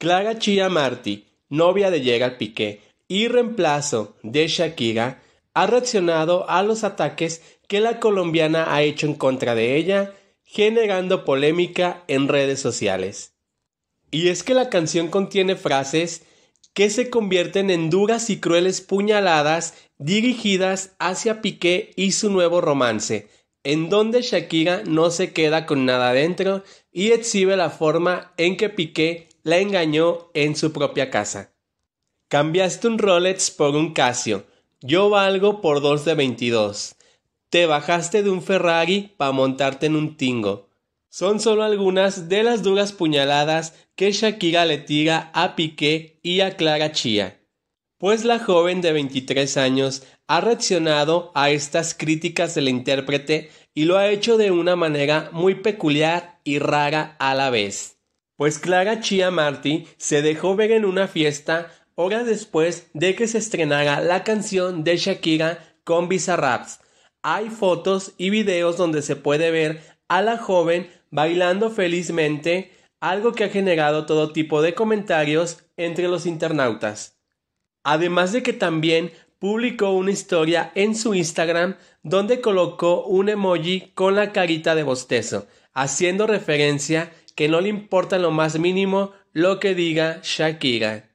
Clara Chia Marty, novia de Gerard Piqué y reemplazo de Shakira, ha reaccionado a los ataques que la colombiana ha hecho en contra de ella, generando polémica en redes sociales. Y es que la canción contiene frases que se convierten en duras y crueles puñaladas dirigidas hacia Piqué y su nuevo romance, en donde Shakira no se queda con nada dentro y exhibe la forma en que Piqué la engañó en su propia casa. Cambiaste un Rolex por un Casio. Yo valgo por dos de veintidós. Te bajaste de un Ferrari para montarte en un Tingo. Son solo algunas de las duras puñaladas que Shakira le tira a Piqué y a Clara Chía. Pues la joven de 23 años ha reaccionado a estas críticas del intérprete y lo ha hecho de una manera muy peculiar y rara a la vez pues Clara Chia Marty se dejó ver en una fiesta horas después de que se estrenara la canción de Shakira con Bizarraps. Hay fotos y videos donde se puede ver a la joven bailando felizmente, algo que ha generado todo tipo de comentarios entre los internautas. Además de que también publicó una historia en su Instagram donde colocó un emoji con la carita de bostezo, haciendo referencia que no le importa lo más mínimo lo que diga Shakira.